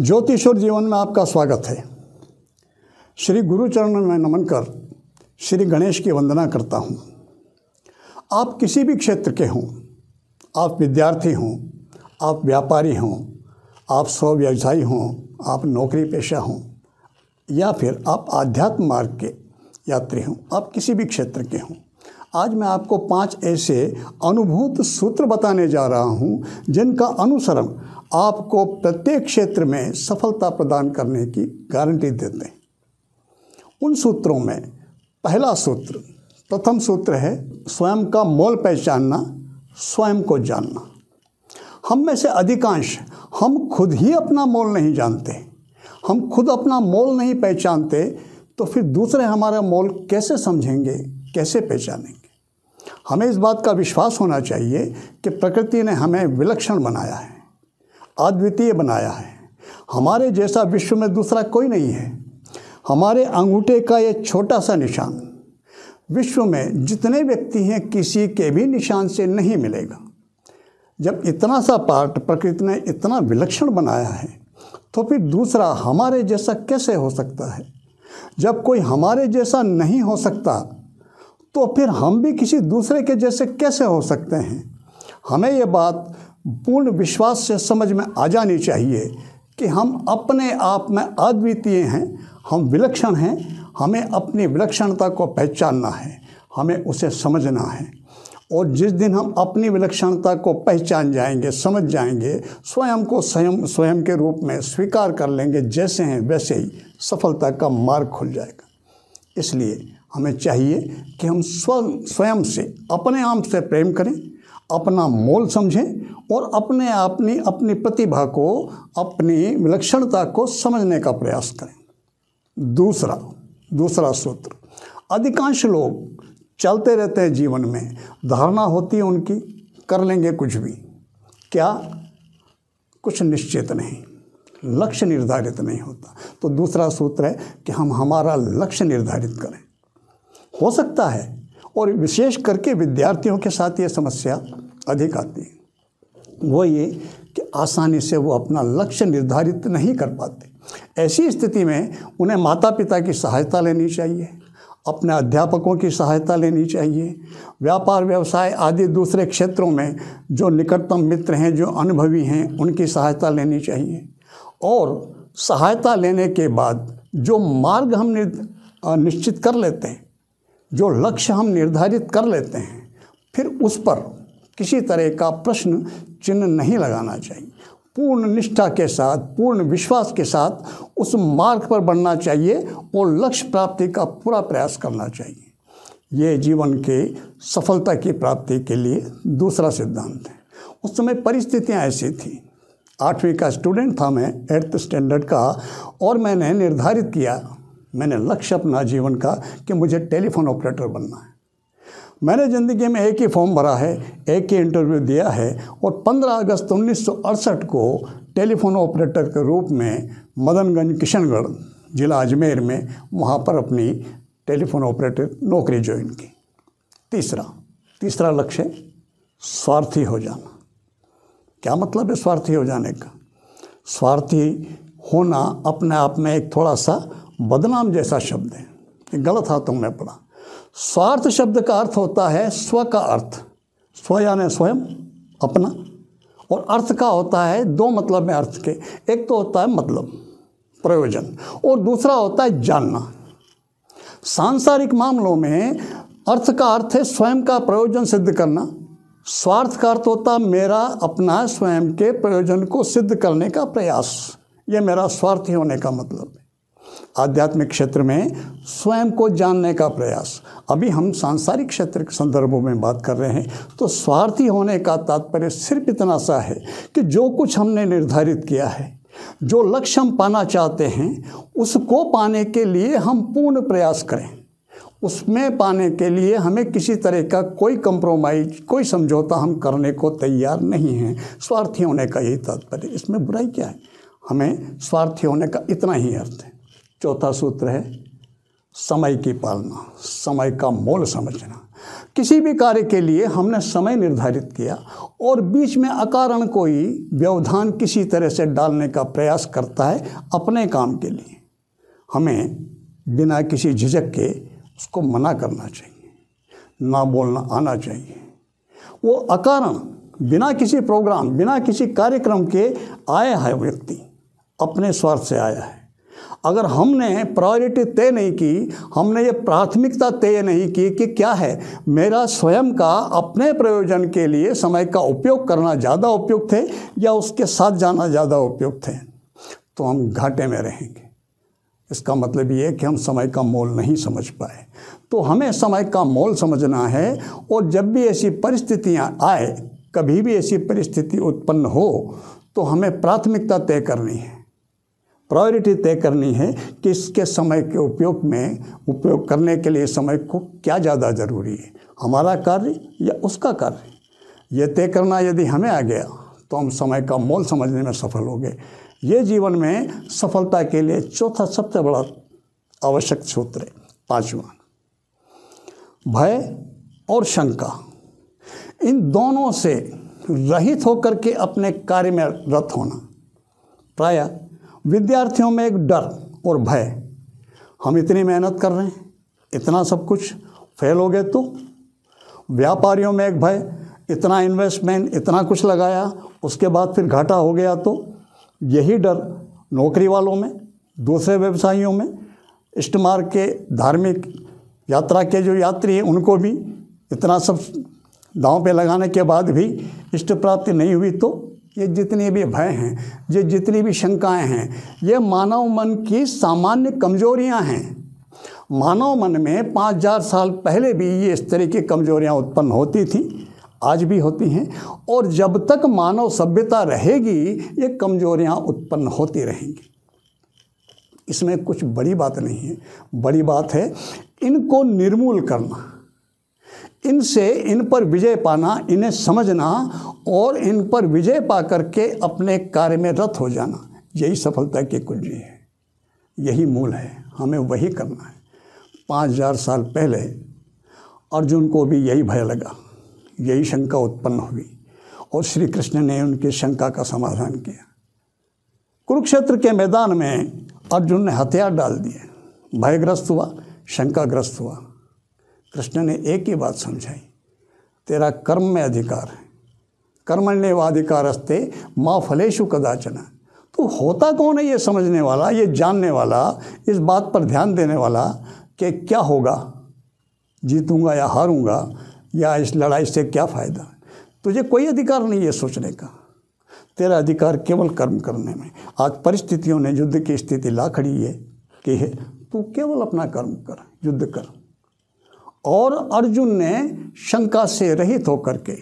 ज्योतिष और जीवन में आपका स्वागत है श्री गुरुचरण में नमन कर श्री गणेश की वंदना करता हूँ आप किसी भी क्षेत्र के हों आप विद्यार्थी हों आप व्यापारी हों आप स्वव्यवसायी हों आप नौकरी पेशा हों या फिर आप आध्यात्म मार्ग के यात्री हों आप किसी भी क्षेत्र के हों आज मैं आपको पांच ऐसे अनुभूत सूत्र बताने जा रहा हूं जिनका अनुसरण आपको प्रत्येक क्षेत्र में सफलता प्रदान करने की गारंटी देते हैं उन सूत्रों में पहला सूत्र प्रथम सूत्र है स्वयं का मोल पहचानना स्वयं को जानना हम में से अधिकांश हम खुद ही अपना मोल नहीं जानते हम खुद अपना मोल नहीं पहचानते तो फिर दूसरे हमारा मोल कैसे समझेंगे कैसे पहचानेंगे हमें इस बात का विश्वास होना चाहिए कि प्रकृति ने हमें विलक्षण बनाया है अद्वितीय बनाया है हमारे जैसा विश्व में दूसरा कोई नहीं है हमारे अंगूठे का ये छोटा सा निशान विश्व में जितने व्यक्ति हैं किसी के भी निशान से नहीं मिलेगा जब इतना सा पार्ट प्रकृति ने इतना विलक्षण बनाया है तो फिर दूसरा हमारे जैसा कैसे हो सकता है जब कोई हमारे जैसा नहीं हो सकता तो फिर हम भी किसी दूसरे के जैसे कैसे हो सकते हैं हमें ये बात पूर्ण विश्वास से समझ में आ जानी चाहिए कि हम अपने आप में अद्वितीय हैं हम विलक्षण हैं हमें अपनी विलक्षणता को पहचानना है हमें उसे समझना है और जिस दिन हम अपनी विलक्षणता को पहचान जाएंगे समझ जाएंगे स्वयं को स्वयं स्वयं के रूप में स्वीकार कर लेंगे जैसे हैं वैसे ही सफलता का मार्ग खुल जाएगा इसलिए हमें चाहिए कि हम स्व स्वयं से अपने आप से प्रेम करें अपना मोल समझें और अपने अपनी अपनी प्रतिभा को अपनी विलक्षणता को समझने का प्रयास करें दूसरा दूसरा सूत्र अधिकांश लोग चलते रहते हैं जीवन में धारणा होती है उनकी कर लेंगे कुछ भी क्या कुछ निश्चित नहीं लक्ष्य निर्धारित नहीं होता तो दूसरा सूत्र है कि हम हमारा लक्ष्य निर्धारित करें हो सकता है और विशेष करके विद्यार्थियों के साथ ये समस्या अधिक आती है वो ये कि आसानी से वो अपना लक्ष्य निर्धारित नहीं कर पाते ऐसी स्थिति में उन्हें माता पिता की सहायता लेनी चाहिए अपने अध्यापकों की सहायता लेनी चाहिए व्यापार व्यवसाय आदि दूसरे क्षेत्रों में जो निकटतम मित्र हैं जो अनुभवी हैं उनकी सहायता लेनी चाहिए और सहायता लेने के बाद जो मार्ग हम निश्चित कर लेते हैं जो लक्ष्य हम निर्धारित कर लेते हैं फिर उस पर किसी तरह का प्रश्न चिन्ह नहीं लगाना चाहिए पूर्ण निष्ठा के साथ पूर्ण विश्वास के साथ उस मार्ग पर बढ़ना चाहिए और लक्ष्य प्राप्ति का पूरा प्रयास करना चाहिए ये जीवन के सफलता की प्राप्ति के लिए दूसरा सिद्धांत है उस समय परिस्थितियाँ ऐसी थी आठवीं का स्टूडेंट था मैं एट्थ स्टैंडर्ड का और मैंने निर्धारित किया मैंने लक्ष्य अपना जीवन का कि मुझे टेलीफोन ऑपरेटर बनना है मैंने ज़िंदगी में एक ही फॉर्म भरा है एक ही इंटरव्यू दिया है और 15 अगस्त उन्नीस को टेलीफोन ऑपरेटर के रूप में मदनगंज किशनगढ़ जिला अजमेर में वहाँ पर अपनी टेलीफोन ऑपरेटर नौकरी ज्वाइन की तीसरा तीसरा लक्ष्य स्वार्थी हो जाना क्या मतलब है स्वार्थी हो जाने का स्वार्थी होना अपने आप में एक थोड़ा सा बदनाम जैसा शब्द है ये गलत हाथों में पड़ा स्वार्थ शब्द का अर्थ होता है स्व का अर्थ स्व यानी स्वयं अपना और अर्थ का होता है दो मतलब में अर्थ के एक तो होता है मतलब प्रयोजन और दूसरा होता है जानना सांसारिक मामलों में अर्थ का अर्थ है स्वयं का प्रयोजन सिद्ध करना स्वार्थ का अर्थ होता मेरा अपना स्वयं के प्रयोजन को सिद्ध करने का प्रयास ये मेरा स्वार्थी होने का मतलब आध्यात्मिक क्षेत्र में स्वयं को जानने का प्रयास अभी हम सांसारिक क्षेत्र के संदर्भों में बात कर रहे हैं तो स्वार्थी होने का तात्पर्य सिर्फ इतना सा है कि जो कुछ हमने निर्धारित किया है जो लक्ष्य हम पाना चाहते हैं उसको पाने के लिए हम पूर्ण प्रयास करें उसमें पाने के लिए हमें किसी तरह का कोई कंप्रोमाइज कोई समझौता हम करने को तैयार नहीं हैं स्वार्थी होने का यही तात्पर्य इसमें बुराई क्या है हमें स्वार्थी होने का इतना ही अर्थ है चौथा सूत्र है समय की पालना समय का मोल समझना किसी भी कार्य के लिए हमने समय निर्धारित किया और बीच में अकारण कोई व्यवधान किसी तरह से डालने का प्रयास करता है अपने काम के लिए हमें बिना किसी झिझक के उसको मना करना चाहिए ना बोलना आना चाहिए वो अकारण बिना किसी प्रोग्राम बिना किसी कार्यक्रम के आया है व्यक्ति अपने स्वार्थ से आया है अगर हमने प्रायोरिटी तय नहीं की हमने ये प्राथमिकता तय नहीं की कि क्या है मेरा स्वयं का अपने प्रयोजन के लिए समय का उपयोग करना ज़्यादा उपयुक्त है या उसके साथ जाना ज़्यादा उपयुक्त है तो हम घाटे में रहेंगे इसका मतलब ये कि हम समय का मोल नहीं समझ पाए तो हमें समय का मोल समझना है और जब भी ऐसी परिस्थितियाँ आए कभी भी ऐसी परिस्थिति उत्पन्न हो तो हमें प्राथमिकता तय करनी है प्रायोरिटी तय करनी है कि इसके समय के उपयोग में उपयोग करने के लिए समय को क्या ज़्यादा ज़रूरी है हमारा कार्य या उसका कार्य ये तय करना यदि हमें आ गया तो हम समय का मोल समझने में सफल हो गए ये जीवन में सफलता के लिए चौथा सबसे बड़ा आवश्यक सूत्र है पाँचवा भय और शंका इन दोनों से रहित होकर के अपने कार्य में रत होना प्रायः विद्यार्थियों में एक डर और भय हम इतनी मेहनत कर रहे हैं इतना सब कुछ फेल हो गए तो व्यापारियों में एक भय इतना इन्वेस्टमेंट इतना कुछ लगाया उसके बाद फिर घाटा हो गया तो यही डर नौकरी वालों में दूसरे व्यवसायियों में इष्टमार के धार्मिक यात्रा के जो यात्री हैं उनको भी इतना सब दाँव पे लगाने के बाद भी इष्ट प्राप्ति नहीं हुई तो ये जितने भी भय हैं ये जितनी भी शंकाएं हैं ये मानव मन की सामान्य कमजोरियां हैं मानव मन में पाँच हजार साल पहले भी ये इस तरह की कमजोरियां उत्पन्न होती थी आज भी होती हैं और जब तक मानव सभ्यता रहेगी ये कमजोरियां उत्पन्न होती रहेंगी इसमें कुछ बड़ी बात नहीं है बड़ी बात है इनको निर्मूल करना इनसे इन पर विजय पाना इन्हें समझना और इन पर विजय पा करके अपने कार्य में रत हो जाना यही सफलता की कुंजी है यही मूल है हमें वही करना है पाँच हजार साल पहले अर्जुन को भी यही भय लगा यही शंका उत्पन्न हुई और श्री कृष्ण ने उनकी शंका का समाधान किया कुरुक्षेत्र के मैदान में अर्जुन ने हथियार डाल दिए भयग्रस्त हुआ शंकाग्रस्त हुआ कृष्ण ने एक ही बात समझाई तेरा कर्म में अधिकार है कर्मण्य वाधिकारस्ते माँ फलेशु कदाचना तो होता कौन है ये समझने वाला ये जानने वाला इस बात पर ध्यान देने वाला कि क्या होगा जीतूंगा या हारूंगा या इस लड़ाई से क्या फ़ायदा तुझे कोई अधिकार नहीं है सोचने का तेरा अधिकार केवल कर्म करने में आज परिस्थितियों ने युद्ध की स्थिति ला खड़ी है कि है तू केवल अपना कर्म कर युद्ध कर और अर्जुन ने शंका से रहित होकर के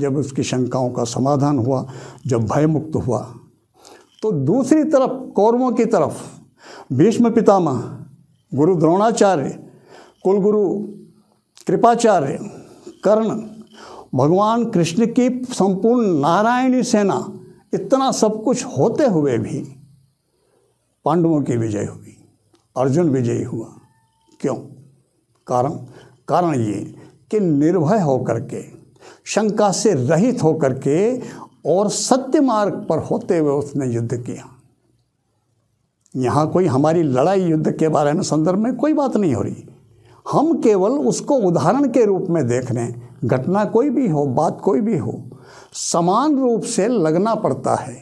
जब उसकी शंकाओं का समाधान हुआ जब भयमुक्त हुआ तो दूसरी तरफ कौरवों की तरफ भीष्म पितामह गुरु द्रोणाचार्य कुलगुरु कृपाचार्य कर्ण भगवान कृष्ण की संपूर्ण नारायणी सेना इतना सब कुछ होते हुए भी पांडवों की विजय हुई अर्जुन विजयी हुआ क्यों कारण कारण ये कि निर्भय होकर के शंका से रहित होकर के और सत्य मार्ग पर होते हुए उसने युद्ध किया यहाँ कोई हमारी लड़ाई युद्ध के बारे में संदर्भ में कोई बात नहीं हो रही हम केवल उसको उदाहरण के रूप में देख रहे हैं घटना कोई भी हो बात कोई भी हो समान रूप से लगना पड़ता है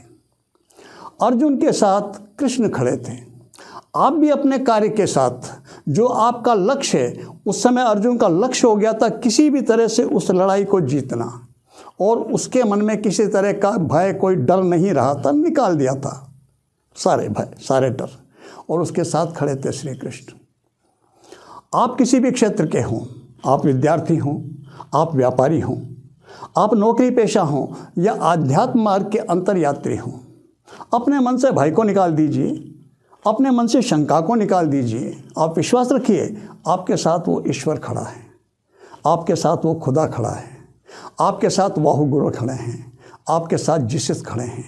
अर्जुन के साथ कृष्ण खड़े थे आप भी अपने कार्य के साथ जो आपका लक्ष्य है उस समय अर्जुन का लक्ष्य हो गया था किसी भी तरह से उस लड़ाई को जीतना और उसके मन में किसी तरह का भय कोई डर नहीं रहा था निकाल दिया था सारे भय सारे डर और उसके साथ खड़े थे श्री कृष्ण आप किसी भी क्षेत्र के हों आप विद्यार्थी हों आप व्यापारी हों आप नौकरी पेशा हों या आध्यात्म मार्ग के अंतर यात्री हों अपने मन से भाई को निकाल दीजिए अपने मन से शंका को निकाल दीजिए आप विश्वास रखिए आपके साथ वो ईश्वर खड़ा है आपके साथ वो खुदा खड़ा है आपके साथ वाहुगुरु खड़े हैं आपके साथ जिसस खड़े हैं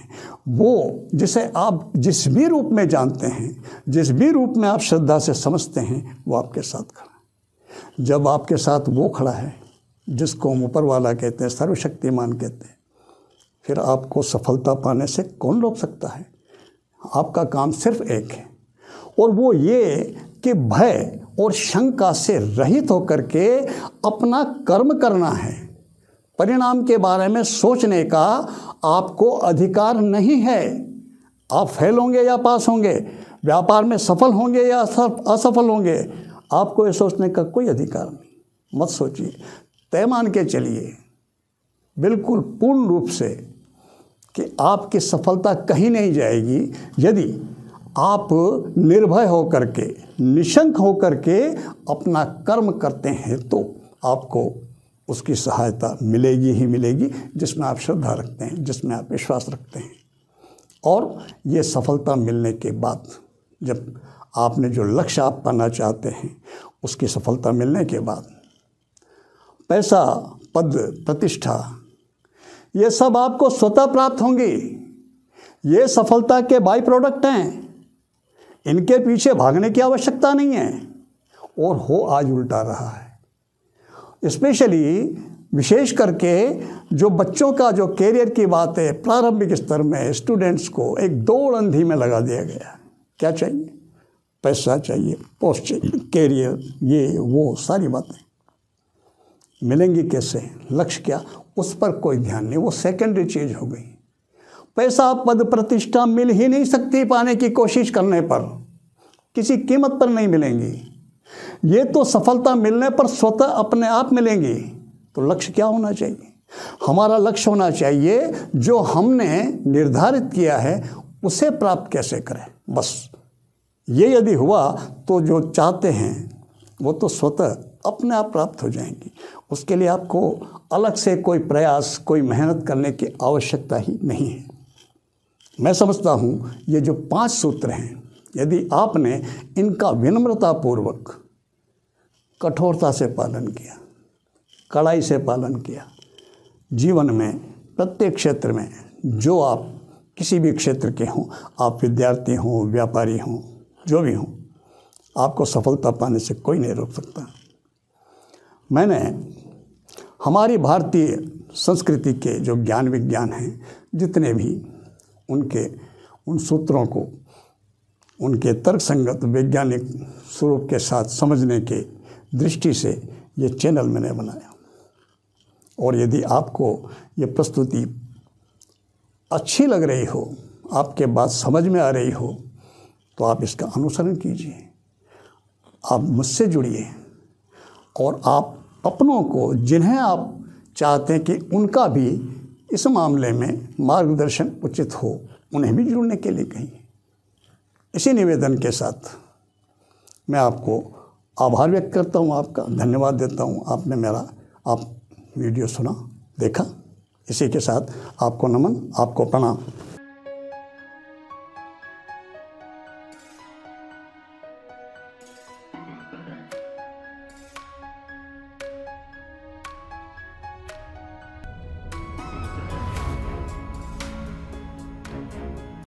वो जिसे आप जिस भी रूप में जानते हैं जिस भी रूप में आप श्रद्धा से समझते हैं वो आपके साथ खड़ा है जब आपके साथ वो खड़ा है जिसको हम ऊपर वाला कहते हैं सर्वशक्तिमान कहते हैं फिर आपको सफलता पाने से कौन रोक सकता है आपका काम सिर्फ एक है और वो ये कि भय और शंका से रहित होकर के अपना कर्म करना है परिणाम के बारे में सोचने का आपको अधिकार नहीं है आप फेल होंगे या पास होंगे व्यापार में सफल होंगे या असफल होंगे आपको ये सोचने का कोई अधिकार नहीं मत सोचिए तय मान के चलिए बिल्कुल पूर्ण रूप से कि आपकी सफलता कहीं नहीं जाएगी यदि आप निर्भय होकर के निशंक होकर के अपना कर्म करते हैं तो आपको उसकी सहायता मिलेगी ही मिलेगी जिसमें आप श्रद्धा रखते हैं जिसमें आप विश्वास रखते हैं और ये सफलता मिलने के बाद जब आपने जो लक्ष्य आप पाना चाहते हैं उसकी सफलता मिलने के बाद पैसा पद प्रतिष्ठा ये सब आपको स्वतः प्राप्त होंगी ये सफलता के बाई प्रोडक्ट हैं इनके पीछे भागने की आवश्यकता नहीं है और हो आज उल्टा रहा है स्पेशली विशेष करके जो बच्चों का जो कैरियर की बात है प्रारंभिक स्तर में स्टूडेंट्स को एक दौड़ अंधी में लगा दिया गया क्या चाहिए पैसा चाहिए पोस्ट चाहिए कैरियर ये वो सारी बातें मिलेंगी कैसे लक्ष्य क्या उस पर कोई ध्यान नहीं वो सेकेंडरी चीज हो गई पैसा पद प्रतिष्ठा मिल ही नहीं सकती पाने की कोशिश करने पर किसी कीमत पर नहीं मिलेंगी ये तो सफलता मिलने पर स्वतः अपने आप मिलेंगी तो लक्ष्य क्या होना चाहिए हमारा लक्ष्य होना चाहिए जो हमने निर्धारित किया है उसे प्राप्त कैसे करें बस ये यदि हुआ तो जो चाहते हैं वो तो स्वतः अपने आप प्राप्त हो जाएंगी उसके लिए आपको अलग से कोई प्रयास कोई मेहनत करने की आवश्यकता ही नहीं है मैं समझता हूँ ये जो पांच सूत्र हैं यदि आपने इनका विनम्रतापूर्वक कठोरता से पालन किया कड़ाई से पालन किया जीवन में प्रत्येक क्षेत्र में जो आप किसी भी क्षेत्र के हों आप विद्यार्थी हों व्यापारी हों जो भी हों आपको सफलता पाने से कोई नहीं रोक सकता मैंने हमारी भारतीय संस्कृति के जो ज्ञान विज्ञान हैं जितने भी उनके उन सूत्रों को उनके तर्कसंगत वैज्ञानिक स्वरूप के साथ समझने के दृष्टि से ये चैनल मैंने बनाया और यदि आपको ये प्रस्तुति अच्छी लग रही हो आपके बात समझ में आ रही हो तो आप इसका अनुसरण कीजिए आप मुझसे जुड़िए और आप अपनों को जिन्हें आप चाहते हैं कि उनका भी इस मामले में मार्गदर्शन उचित हो उन्हें भी जुड़ने के लिए कहीं इसी निवेदन के साथ मैं आपको आभार व्यक्त करता हूँ आपका धन्यवाद देता हूँ आपने मेरा आप वीडियो सुना देखा इसी के साथ आपको नमन आपको प्रणाम